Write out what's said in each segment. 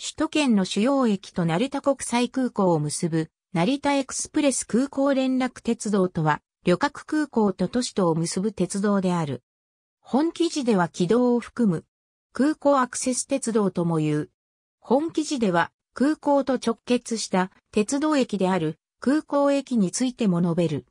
首都圏の主要駅と成田国際空港を結ぶ、成田エクスプレス空港連絡鉄道とは、旅客空港と都市とを結ぶ鉄道である。本記事では軌道を含む、空港アクセス鉄道とも言う。本記事では、空港と直結した鉄道駅である空港駅についても述べる。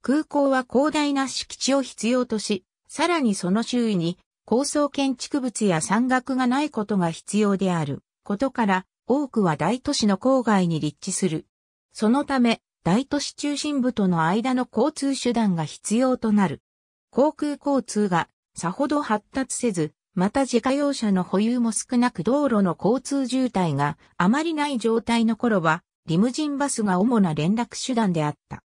空港は広大な敷地を必要とし、さらにその周囲に高層建築物や山岳がないことが必要である。ことから、多くは大都市の郊外に立地する。そのため、大都市中心部との間の交通手段が必要となる。航空交通がさほど発達せず、また自家用車の保有も少なく道路の交通渋滞があまりない状態の頃は、リムジンバスが主な連絡手段であった。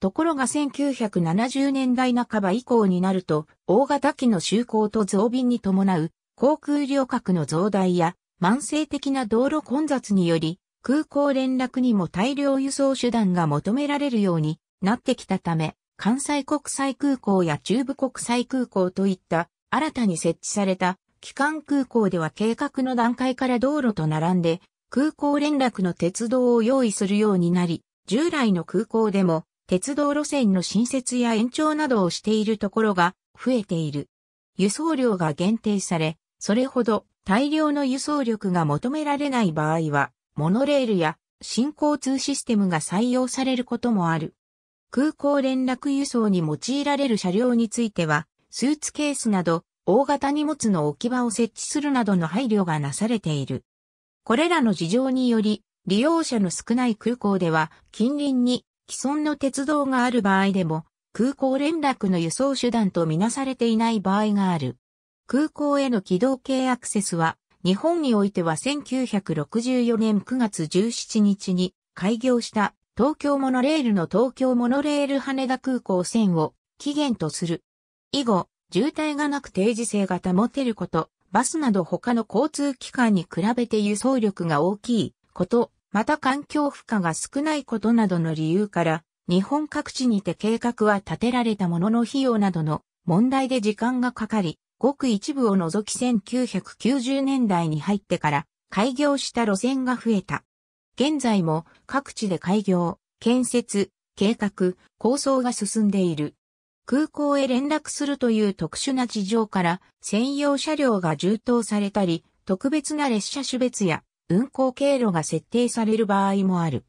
ところが1970年代半ば以降になると、大型機の就航と増便に伴う航空旅客の増大や慢性的な道路混雑により、空港連絡にも大量輸送手段が求められるようになってきたため、関西国際空港や中部国際空港といった新たに設置された機関空港では計画の段階から道路と並んで空港連絡の鉄道を用意するようになり、従来の空港でも鉄道路線の新設や延長などをしているところが増えている。輸送量が限定され、それほど大量の輸送力が求められない場合は、モノレールや新交通システムが採用されることもある。空港連絡輸送に用いられる車両については、スーツケースなど大型荷物の置き場を設置するなどの配慮がなされている。これらの事情により、利用者の少ない空港では、近隣に既存の鉄道がある場合でも、空港連絡の輸送手段とみなされていない場合がある。空港への軌道系アクセスは、日本においては1964年9月17日に開業した東京モノレールの東京モノレール羽田空港線を起源とする。以後、渋滞がなく定時性が保てること、バスなど他の交通機関に比べて輸送力が大きいこと、また環境負荷が少ないことなどの理由から、日本各地にて計画は立てられたものの費用などの問題で時間がかかり、ごく一部を除き1990年代に入ってから開業した路線が増えた。現在も各地で開業、建設、計画、構想が進んでいる。空港へ連絡するという特殊な事情から専用車両が充当されたり、特別な列車種別や運行経路が設定される場合もある。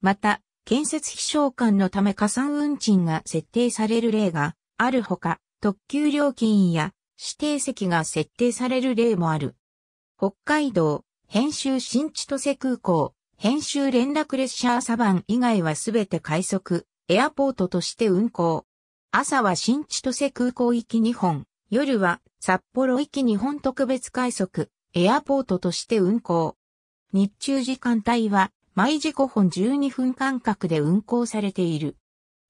また、建設費償還のため加算運賃が設定される例があるほか、特急料金や指定席が設定される例もある。北海道、編集新千歳空港、編集連絡列車朝晩以外はすべて快速、エアポートとして運行。朝は新千歳空港行き2本、夜は札幌行き2本特別快速、エアポートとして運行。日中時間帯は毎時5本12分間隔で運行されている。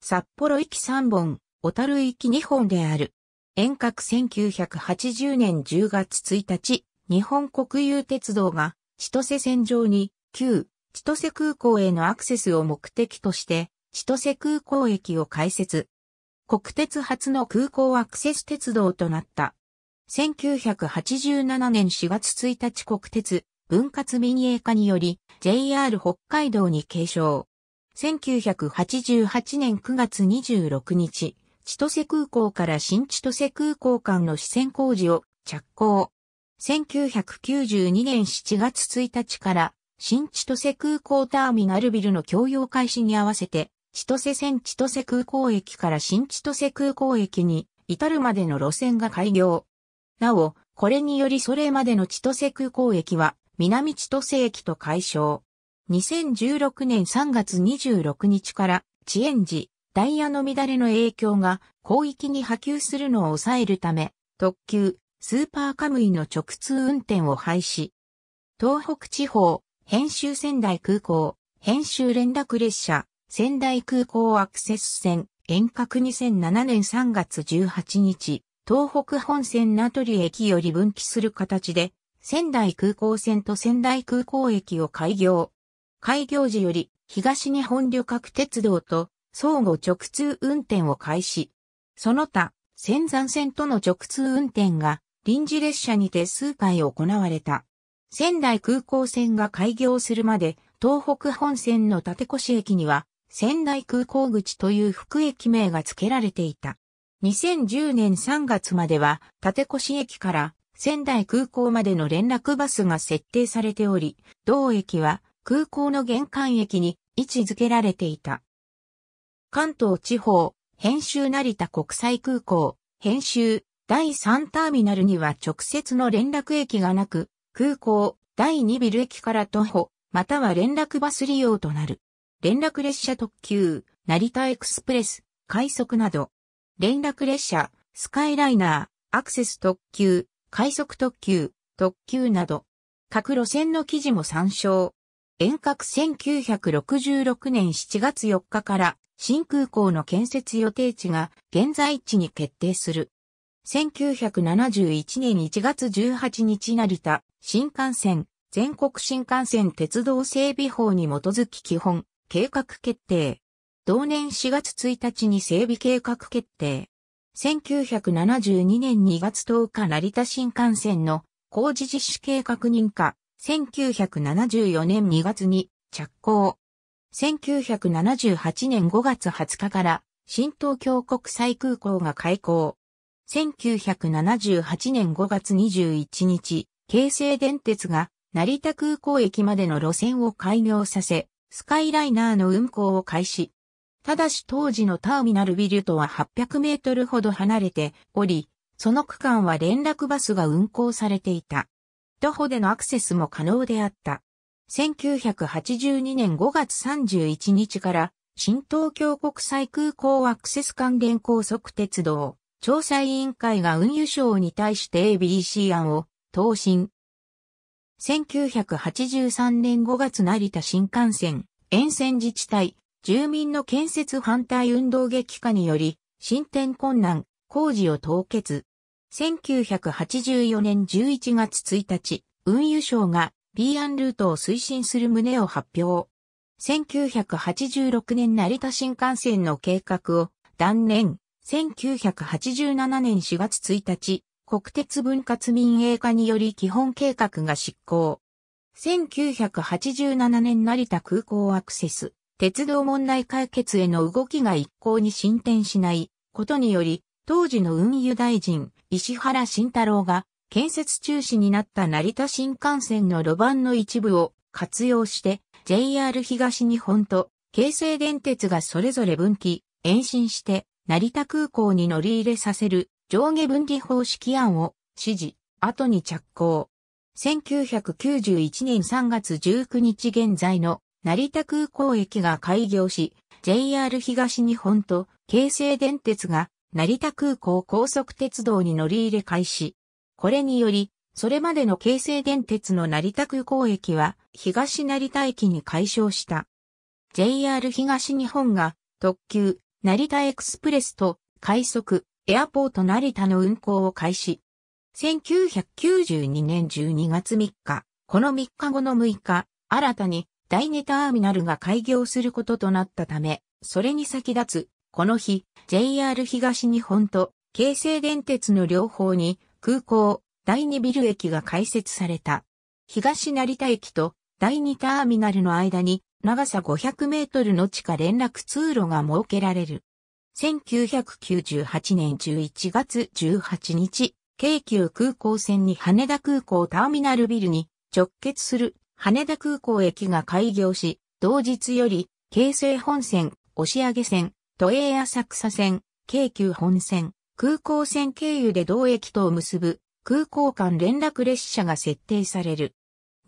札幌行き3本、小樽行き2本である。遠隔1980年10月1日、日本国有鉄道が千歳線上に旧千歳空港へのアクセスを目的として千歳空港駅を開設。国鉄初の空港アクセス鉄道となった。1987年4月1日国鉄分割民営化により JR 北海道に継承。1988年9月26日、千歳空港から新千歳空港間の支線工事を着工。1992年7月1日から新千歳空港ターミナルビルの供用開始に合わせて、千歳線千歳空港駅から新千歳空港駅に至るまでの路線が開業。なお、これによりそれまでの千歳空港駅は南千歳駅と解消。2016年3月26日から、遅延時、ダイヤの乱れの影響が広域に波及するのを抑えるため、特急、スーパーカムイの直通運転を廃止。東北地方、編集仙台空港、編集連絡列車、仙台空港アクセス線、遠隔2007年3月18日、東北本線名取駅より分岐する形で、仙台空港線と仙台空港駅を開業。開業時より、東日本旅客鉄道と相互直通運転を開始。その他、仙山線との直通運転が臨時列車にて数回行われた。仙台空港線が開業するまで、東北本線の立越駅には、仙台空港口という副駅名が付けられていた。2010年3月までは、立越駅から仙台空港までの連絡バスが設定されており、同駅は空港の玄関駅に位置付けられていた。関東地方、編集成田国際空港、編集、第3ターミナルには直接の連絡駅がなく、空港、第2ビル駅から徒歩、または連絡バス利用となる。連絡列車特急、成田エクスプレス、快速など。連絡列車、スカイライナー、アクセス特急、快速特急、特急など。各路線の記事も参照。遠隔1966年7月4日から新空港の建設予定地が現在地に決定する。1971年1月18日成田、新幹線、全国新幹線鉄道整備法に基づき基本、計画決定。同年4月1日に整備計画決定。1972年2月10日成田新幹線の工事実施計画認可。1974年2月に着工。1978年5月20日から新東京国際空港が開港。1978年5月21日、京成電鉄が成田空港駅までの路線を開業させ、スカイライナーの運行を開始。ただし当時のターミナルビルとは800メートルほど離れており、その区間は連絡バスが運行されていた。徒歩でのアクセスも可能であった。1982年5月31日から新東京国際空港アクセス関連高速鉄道調査委員会が運輸省に対して ABC 案を答申。1983年5月成田新幹線沿線自治体住民の建設反対運動激化により進展困難工事を凍結。1984年11月1日運輸省が P－R ルートを推進する旨を発表。1986年成田新幹線の計画を断念。1987年4月1日、国鉄分割民営化により基本計画が執行。1987年成田空港アクセス、鉄道問題解決への動きが一向に進展しないことにより、当時の運輸大臣、石原慎太郎が建設中止になった成田新幹線の路盤の一部を活用して JR 東日本と京成電鉄がそれぞれ分岐、延伸して成田空港に乗り入れさせる上下分岐方式案を指示、後に着工。1991年3月19日現在の成田空港駅が開業し、JR 東日本と京成電鉄が成田空港高速鉄道に乗り入れ開始。これにより、それまでの京成電鉄の成田空港駅は東成田駅に解消した。JR 東日本が特急成田エクスプレスと快速エアポート成田の運行を開始。1992年12月3日、この3日後の6日、新たに第2ターミナルが開業することとなったため、それに先立つ、この日、JR 東日本と京成電鉄の両方に空港、第2ビル駅が開設された。東成田駅と第2ターミナルの間に長さ500メートルの地下連絡通路が設けられる。1998年11月18日、京急空港線に羽田空港ターミナルビルに直結する羽田空港駅が開業し、同日より京成本線、押上線、都営浅草線、京急本線、空港線経由で同駅とを結ぶ空港間連絡列車が設定される。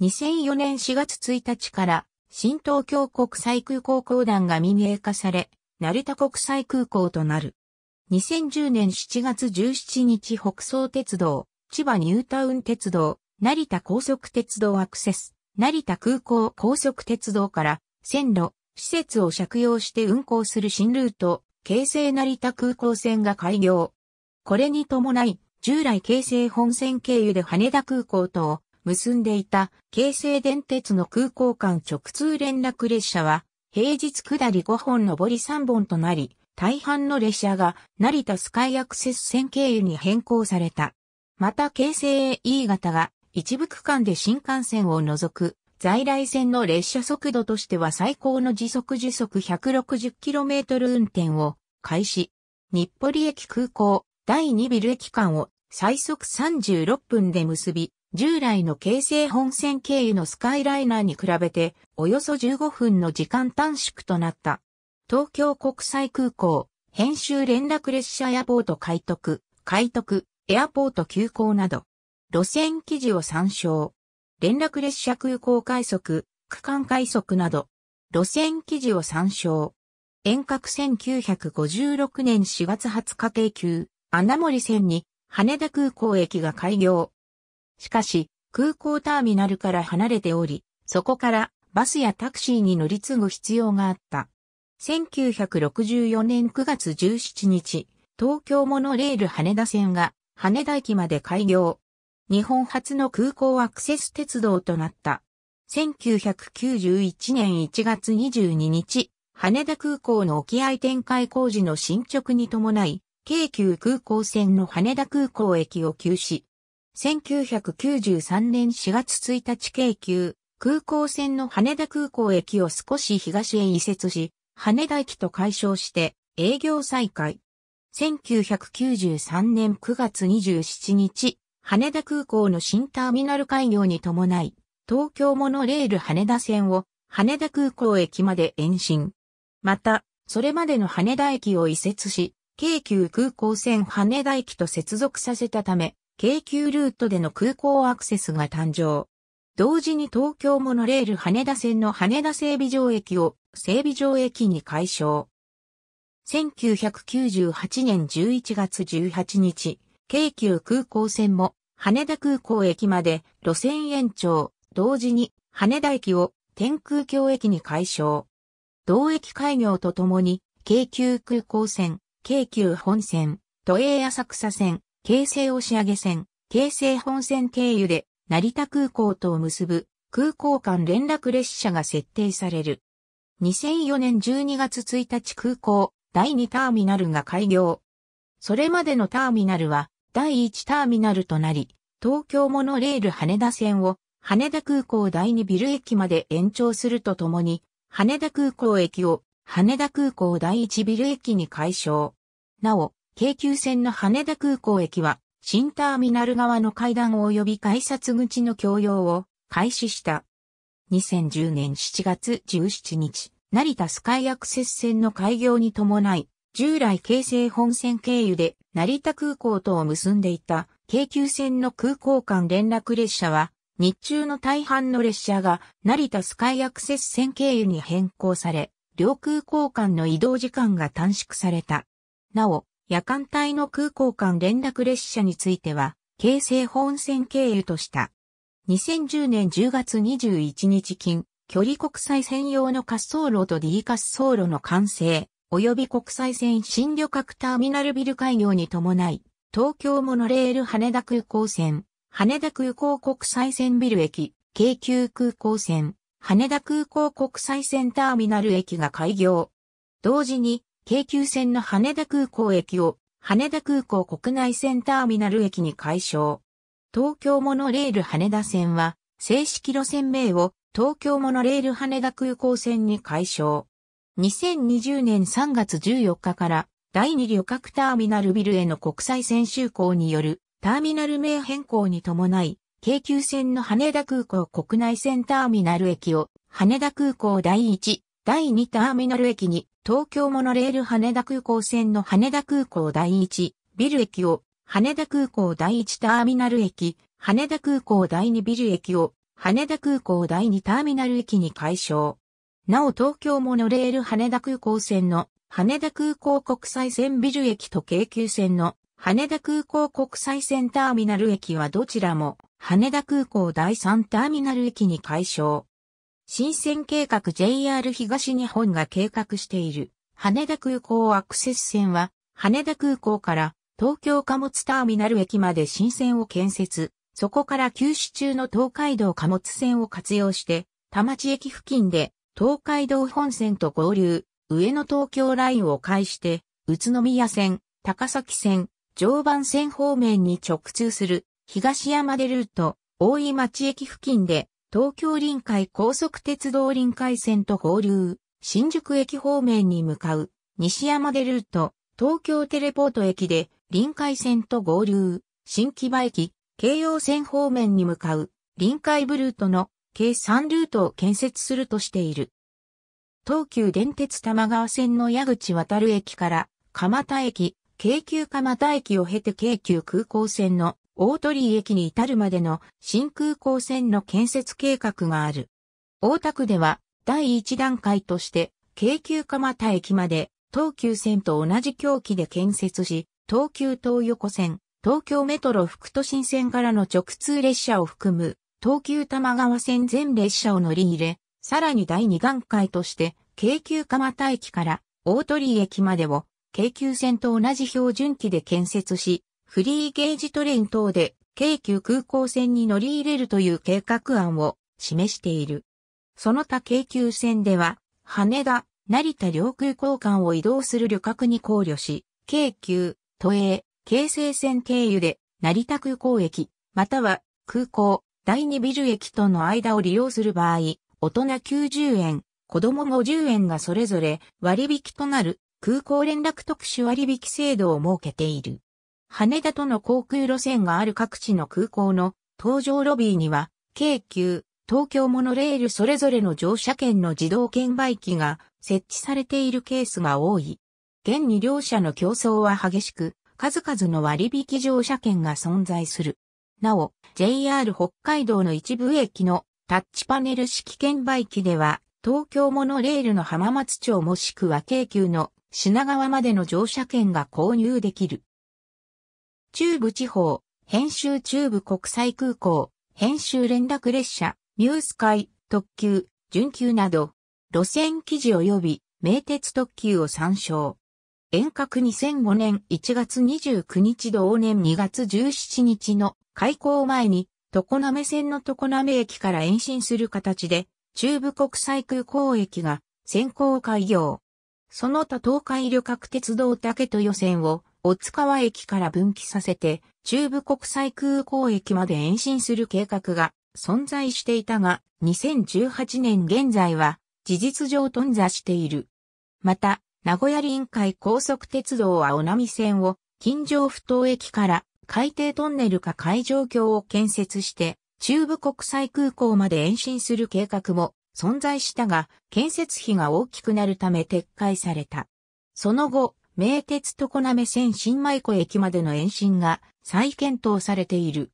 2004年4月1日から新東京国際空港公団が民営化され、成田国際空港となる。2010年7月17日北総鉄道、千葉ニュータウン鉄道、成田高速鉄道アクセス、成田空港高速鉄道から線路、施設を借用して運行する新ルート、京成成田空港線が開業。これに伴い、従来京成本線経由で羽田空港とを結んでいた京成電鉄の空港間直通連絡列車は、平日下り5本上り3本となり、大半の列車が成田スカイアクセス線経由に変更された。また京成 E 型が一部区間で新幹線を除く在来線の列車速度としては最高の時速時速 160km 運転を開始。日暮里駅空港、第2ビル駅間を最速36分で結び、従来の京成本線経由のスカイライナーに比べておよそ15分の時間短縮となった。東京国際空港、編集連絡列車エアポート開徳、開徳、エアポート急行など、路線記事を参照。連絡列車空港快速、区間快速など、路線記事を参照。遠隔1956年4月20日定休。穴森線に羽田空港駅が開業。しかし、空港ターミナルから離れており、そこからバスやタクシーに乗り継ぐ必要があった。1964年9月17日、東京モノレール羽田線が羽田駅まで開業。日本初の空港アクセス鉄道となった。1991年1月22日、羽田空港の沖合展開工事の進捗に伴い、京急空港線の羽田空港駅を休止。1993年4月1日京急空港線の羽田空港駅を少し東へ移設し、羽田駅と解消して営業再開。1993年9月27日、羽田空港の新ターミナル開業に伴い、東京モノレール羽田線を羽田空港駅まで延伸。また、それまでの羽田駅を移設し、京急空港線羽田駅と接続させたため、京急ルートでの空港アクセスが誕生。同時に東京モノレール羽田線の羽田整備場駅を整備場駅に改称。1998年11月18日、京急空港線も羽田空港駅まで路線延長、同時に羽田駅を天空橋駅に改称。同駅開業とともに、京急空港線京急本線、都営浅草線、京成押上線、京成本線経由で成田空港とを結ぶ空港間連絡列車が設定される。2004年12月1日空港第2ターミナルが開業。それまでのターミナルは第1ターミナルとなり、東京モノレール羽田線を羽田空港第2ビル駅まで延長するとともに、羽田空港駅を羽田空港第一ビル駅に改称。なお、京急線の羽田空港駅は、新ターミナル側の階段及び改札口の共用を開始した。2010年7月17日、成田スカイアクセス線の開業に伴い、従来京成本線経由で成田空港とを結んでいた京急線の空港間連絡列車は、日中の大半の列車が成田スカイアクセス線経由に変更され、両空港間の移動時間が短縮された。なお、夜間帯の空港間連絡列車については、京成本線経由とした。2010年10月21日金、距離国際専用の滑走路と D 滑走路の完成、及び国際線新旅客ターミナルビル開業に伴い、東京モノレール羽田空港線、羽田空港国際線ビル駅、京急空港線、羽田空港国際線ターミナル駅が開業。同時に、京急線の羽田空港駅を羽田空港国内線ターミナル駅に改称。東京モノレール羽田線は、正式路線名を東京モノレール羽田空港線に改称。2020年3月14日から第2旅客ターミナルビルへの国際線就航によるターミナル名変更に伴い京急線の羽田空港国内線ターミナル駅を、羽田空港第1、第2ターミナル駅に、東京モノレール羽田空港線の羽田空港第1、ビル駅を、羽田空港第1ターミナル駅、羽田空港第2ビル駅を、羽田空港第2ターミナル駅に改称。なお東京モノレール羽田空港線の羽田空港国際線ビル駅と京急線の羽田空港国際線ターミナル駅はどちらも羽田空港第3ターミナル駅に解消。新線計画 JR 東日本が計画している羽田空港アクセス線は羽田空港から東京貨物ターミナル駅まで新線を建設、そこから休止中の東海道貨物線を活用して、田町駅付近で東海道本線と合流、上野東京ラインを介して、宇都宮線、高崎線、常磐線方面に直通する東山出ルート、大井町駅付近で東京臨海高速鉄道臨海線と合流、新宿駅方面に向かう西山出ルート、東京テレポート駅で臨海線と合流、新木場駅、京葉線方面に向かう臨海ブルートの計3ルートを建設するとしている。東急電鉄玉川線の矢口渡る駅から蒲田駅、京急蒲田駅を経て京急空港線の大鳥居駅に至るまでの新空港線の建設計画がある。大田区では第1段階として京急蒲田駅まで東急線と同じ狂気で建設し、東急東横線、東京メトロ副都心線からの直通列車を含む、東急多摩川線全列車を乗り入れ、さらに第2段階として、京急蒲田駅から大鳥居駅までを京急線と同じ標準機で建設し、フリーゲージトレイン等で京急空港線に乗り入れるという計画案を示している。その他京急線では、羽田、成田領空交換を移動する旅客に考慮し、京急、都営、京成線経由で、成田空港駅、または空港、第二ビル駅との間を利用する場合、大人90円、子供50円がそれぞれ割引となる空港連絡特殊割引制度を設けている。羽田との航空路線がある各地の空港の搭乗ロビーには、京急、東京モノレールそれぞれの乗車券の自動券売機が設置されているケースが多い。現に両者の競争は激しく、数々の割引乗車券が存在する。なお、JR 北海道の一部駅のタッチパネル式券売機では、東京モノレールの浜松町もしくは京急の品川までの乗車券が購入できる。中部地方、編集中部国際空港、編集連絡列車、ニュース会、特急、準急など、路線記事及び名鉄特急を参照。遠隔2005年1月29日同年2月17日の開港前に、常滑線の常滑駅から延伸する形で、中部国際空港駅が先行開業。その他東海旅客鉄道竹予線を、大津川駅から分岐させて、中部国際空港駅まで延伸する計画が存在していたが、2018年現在は、事実上頓挫している。また、名古屋臨海高速鉄道は小波線を、近城不当駅から海底トンネルか海上橋を建設して、中部国際空港まで延伸する計画も存在したが、建設費が大きくなるため撤回された。その後、名鉄常滑線新米湖駅までの延伸が再検討されている。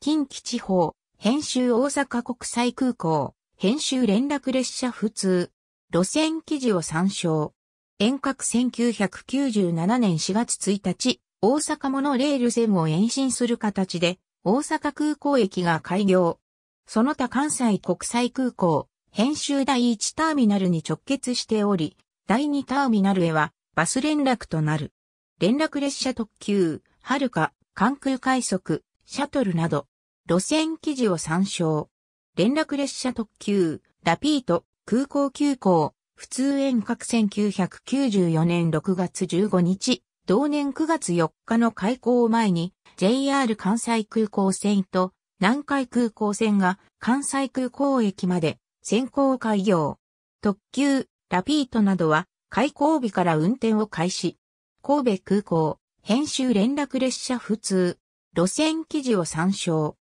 近畿地方、編集大阪国際空港、編集連絡列車普通、路線記事を参照。遠隔1997年4月1日、大阪モノレール線を延伸する形で、大阪空港駅が開業。その他関西国際空港、編集第1ターミナルに直結しており、第2ターミナルへはバス連絡となる。連絡列車特急、はるか、関空快速、シャトルなど、路線記事を参照。連絡列車特急、ラピート、空港急行、普通遠隔1994年6月15日、同年9月4日の開港を前に、JR 関西空港線と南海空港線が関西空港駅まで先行開業。特急、ラピートなどは開港日から運転を開始。神戸空港、編集連絡列車普通。路線記事を参照。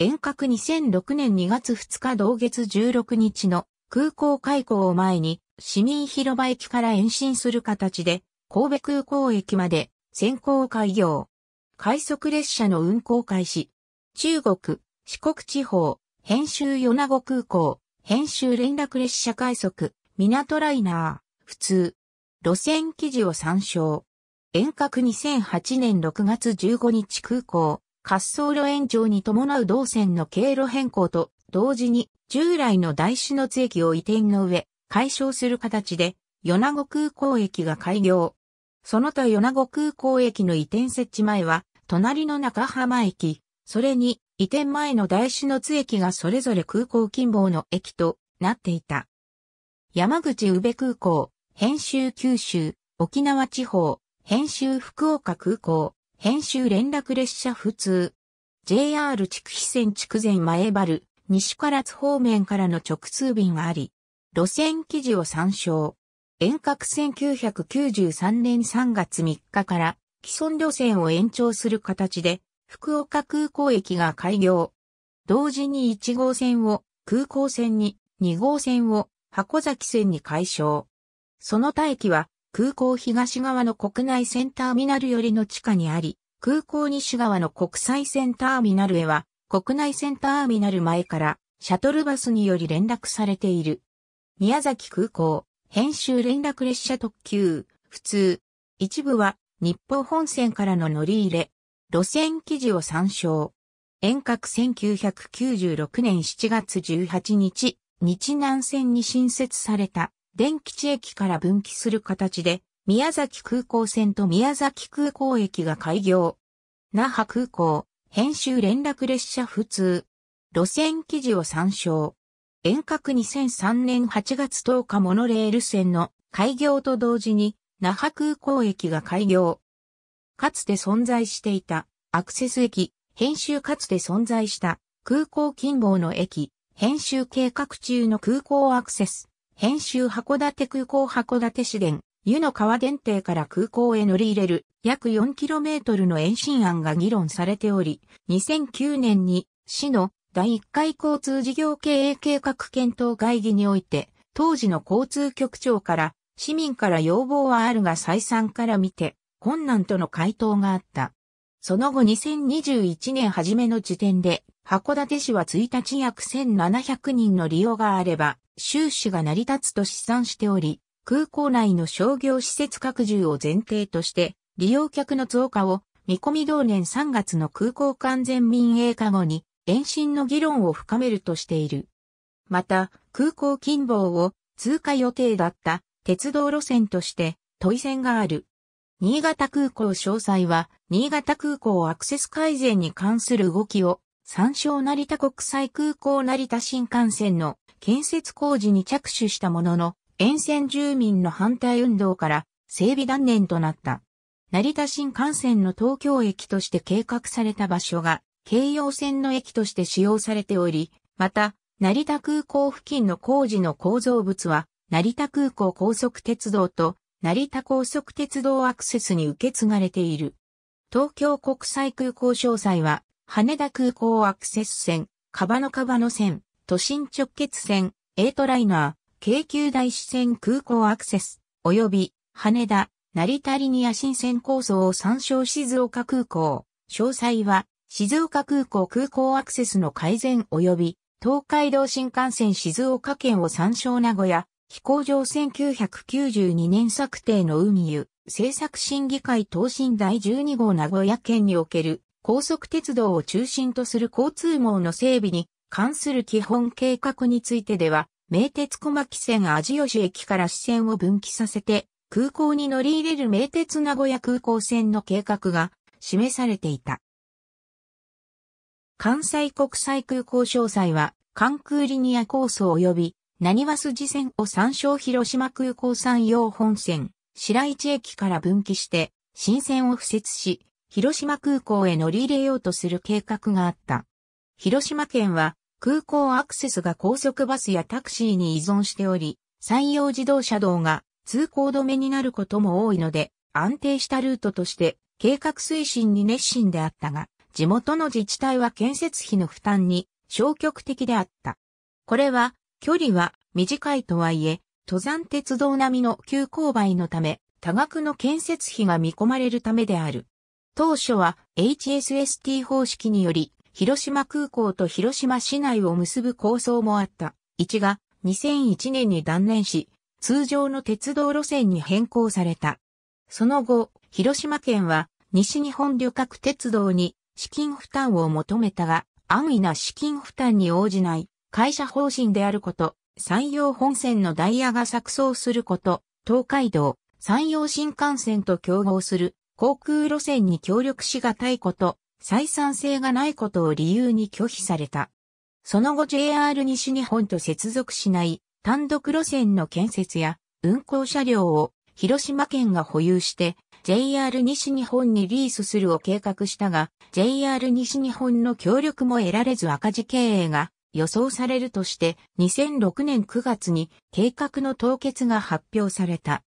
遠隔2006年2月2日同月16日の空港開港を前に市民広場駅から延伸する形で神戸空港駅まで先行開業。快速列車の運行開始。中国、四国地方、編集米子空港、編集連絡列車快速、港ライナー、普通。路線記事を参照。遠隔2008年6月15日空港、滑走路延長に伴う動線の経路変更と、同時に従来の大志の津駅を移転の上、解消する形で、米子空港駅が開業。その他米子空港駅の移転設置前は、隣の中浜駅、それに移転前の大志の津駅がそれぞれ空港近傍の駅となっていた。山口宇部空港、編集九州、沖縄地方、編集福岡空港、編集連絡列車普通。JR 筑肥線筑前前原、西唐津方面からの直通便があり、路線記事を参照。遠隔1993年3月3日から既存路線を延長する形で福岡空港駅が開業。同時に1号線を空港線に、2号線を箱崎線に解消。その他駅は空港東側の国内線ターミナル寄りの地下にあり、空港西側の国際線ターミナルへは国内線ターミナル前からシャトルバスにより連絡されている。宮崎空港、編集連絡列車特急、普通。一部は日本本線からの乗り入れ、路線記事を参照。遠隔1996年7月18日、日南線に新設された、電吉駅から分岐する形で、宮崎空港線と宮崎空港駅が開業。那覇空港、編集連絡列車普通。路線記事を参照。遠隔2003年8月10日モノレール線の開業と同時に、那覇空港駅が開業。かつて存在していた、アクセス駅、編集かつて存在した、空港近傍の駅、編集計画中の空港アクセス、編集函館空港函館市電、湯の川電停から空港へ乗り入れる約 4km の延伸案が議論されており、2009年に市の第1回交通事業経営計画検討会議において、当時の交通局長から市民から要望はあるが再三から見て、困難との回答があった。その後2021年初めの時点で、函館市は1日約1700人の利用があれば、収支が成り立つと試算しており、空港内の商業施設拡充を前提として、利用客の増加を見込み同年3月の空港完全民営化後に延伸の議論を深めるとしている。また、空港近傍を通過予定だった鉄道路線として、都井線がある新潟空港詳細は、新潟空港アクセス改善に関する動きを、参照成田国際空港成田新幹線の建設工事に着手したものの、沿線住民の反対運動から整備断念となった。成田新幹線の東京駅として計画された場所が、京葉線の駅として使用されており、また、成田空港付近の工事の構造物は、成田空港高速鉄道と成田高速鉄道アクセスに受け継がれている。東京国際空港詳細は、羽田空港アクセス線、カバノカバノ線、都心直結線、エイトライナー、京急大支線空港アクセス、及び、羽田、成田リニア新線構想を参照静岡空港。詳細は、静岡空港空港アクセスの改善及び、東海道新幹線静岡県を参照名古屋、飛行場1992年策定の海湯、政策審議会答申第12号名古屋県における高速鉄道を中心とする交通網の整備に関する基本計画についてでは、名鉄小牧線味吉駅から支線を分岐させて、空港に乗り入れる名鉄名古屋空港線の計画が示されていた。関西国際空港詳細は、関空リニア構想及び何は筋線を参照広島空港山陽本線、白市駅から分岐して、新線を敷設し、広島空港へ乗り入れようとする計画があった。広島県は空港アクセスが高速バスやタクシーに依存しており、山陽自動車道が通行止めになることも多いので、安定したルートとして計画推進に熱心であったが、地元の自治体は建設費の負担に消極的であった。これは距離は短いとはいえ、登山鉄道並みの急勾配のため、多額の建設費が見込まれるためである。当初は HSST 方式により、広島空港と広島市内を結ぶ構想もあった。1が2001年に断念し、通常の鉄道路線に変更された。その後、広島県は西日本旅客鉄道に資金負担を求めたが、安易な資金負担に応じない会社方針であること、山陽本線のダイヤが錯綜すること、東海道、山陽新幹線と競合する航空路線に協力しがたいこと、採算性がないことを理由に拒否された。その後 JR 西日本と接続しない単独路線の建設や運行車両を広島県が保有して JR 西日本にリースするを計画したが JR 西日本の協力も得られず赤字経営が予想されるとして2006年9月に計画の凍結が発表された。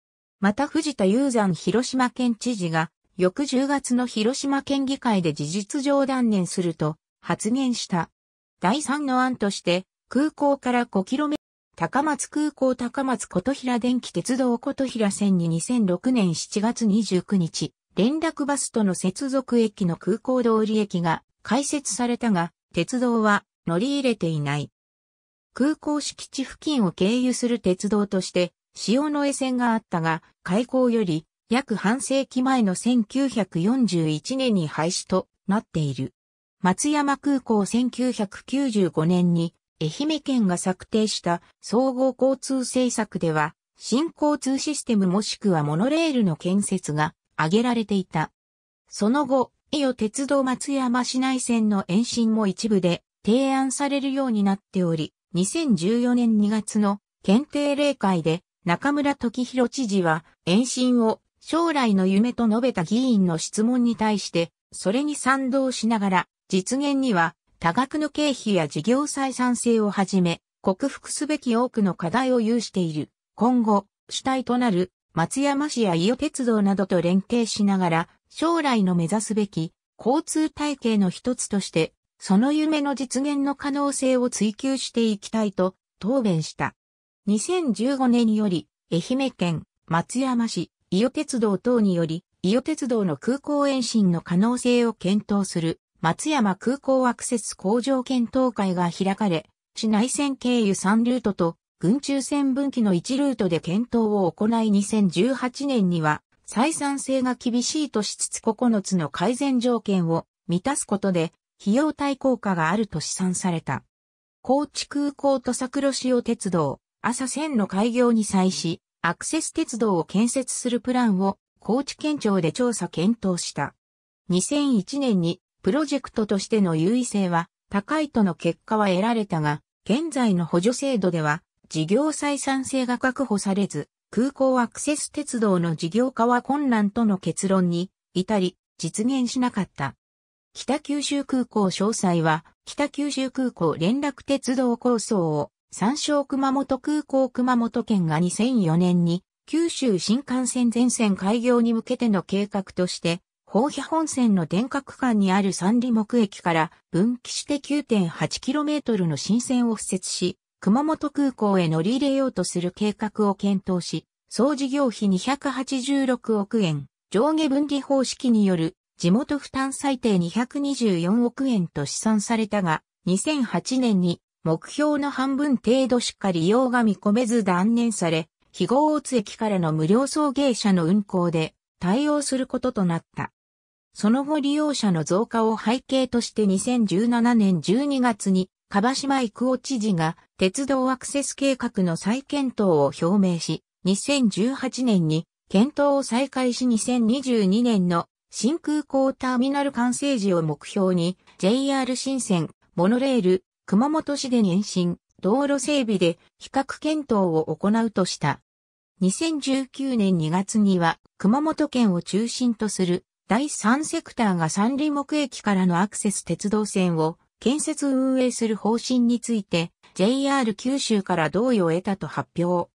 また藤田雄山広島県知事が翌10月の広島県議会で事実上断念すると発言した。第3の案として空港から 5km 高松空港高松琴平電気鉄道琴平線に2006年7月29日、連絡バスとの接続駅の空港通り駅が開設されたが、鉄道は乗り入れていない。空港敷地付近を経由する鉄道として、塩野江線があったが、開港より約半世紀前の1941年に廃止となっている。松山空港1995年に愛媛県が策定した総合交通政策では、新交通システムもしくはモノレールの建設が挙げられていた。その後、伊予鉄道松山市内線の延伸も一部で提案されるようになっており、2014年2月の検定例会で中村時弘知事は延伸を将来の夢と述べた議員の質問に対して、それに賛同しながら、実現には多額の経費や事業採算性をはじめ、克服すべき多くの課題を有している。今後、主体となる松山市や伊予鉄道などと連携しながら、将来の目指すべき交通体系の一つとして、その夢の実現の可能性を追求していきたいと答弁した。2015年により、愛媛県松山市、伊予鉄道等により、伊予鉄道の空港延伸の可能性を検討する松山空港アクセス向上検討会が開かれ、市内線経由3ルートと、群中線分岐の1ルートで検討を行い2018年には、採算性が厳しいとしつつ9つの改善条件を満たすことで、費用対効果があると試算された。高知空港と桜塩鉄道、朝線の開業に際し、アクセス鉄道を建設するプランを高知県庁で調査検討した。2001年にプロジェクトとしての優位性は高いとの結果は得られたが、現在の補助制度では事業採算性が確保されず、空港アクセス鉄道の事業化は困難との結論に至り、実現しなかった。北九州空港詳細は、北九州空港連絡鉄道構想を、参照熊本空港熊本県が2004年に、九州新幹線全線開業に向けての計画として、宝飛本線の電化区間にある三里木駅から分岐して 9.8km の新線を敷設し、熊本空港へ乗り入れようとする計画を検討し、総事業費286億円、上下分離方式による地元負担最低224億円と試算されたが、2008年に目標の半分程度しか利用が見込めず断念され、非合津駅からの無料送迎車の運行で対応することとなった。その後利用者の増加を背景として2017年12月に、樺島育夫知事が鉄道アクセス計画の再検討を表明し、2018年に検討を再開し2022年の新空港ターミナル完成時を目標に、JR 新線、モノレール、熊本市で延伸、道路整備で比較検討を行うとした。2019年2月には、熊本県を中心とする第3セクターが三里木駅からのアクセス鉄道線を建設運営する方針について JR 九州から同意を得たと発表。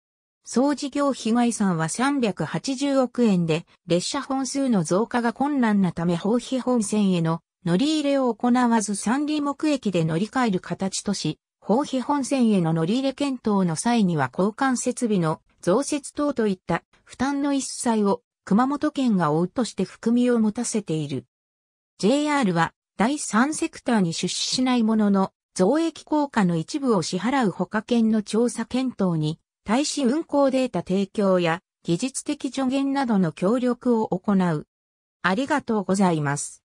総事業被害算は380億円で、列車本数の増加が困難なため放飛本線への乗り入れを行わず三里目駅で乗り換える形とし、放飛本線への乗り入れ検討の際には交換設備の増設等といった負担の一切を熊本県が負うとして含みを持たせている。JR は第三セクターに出資しないものの、増益効果の一部を支払う他県の調査検討に対し運行データ提供や技術的助言などの協力を行う。ありがとうございます。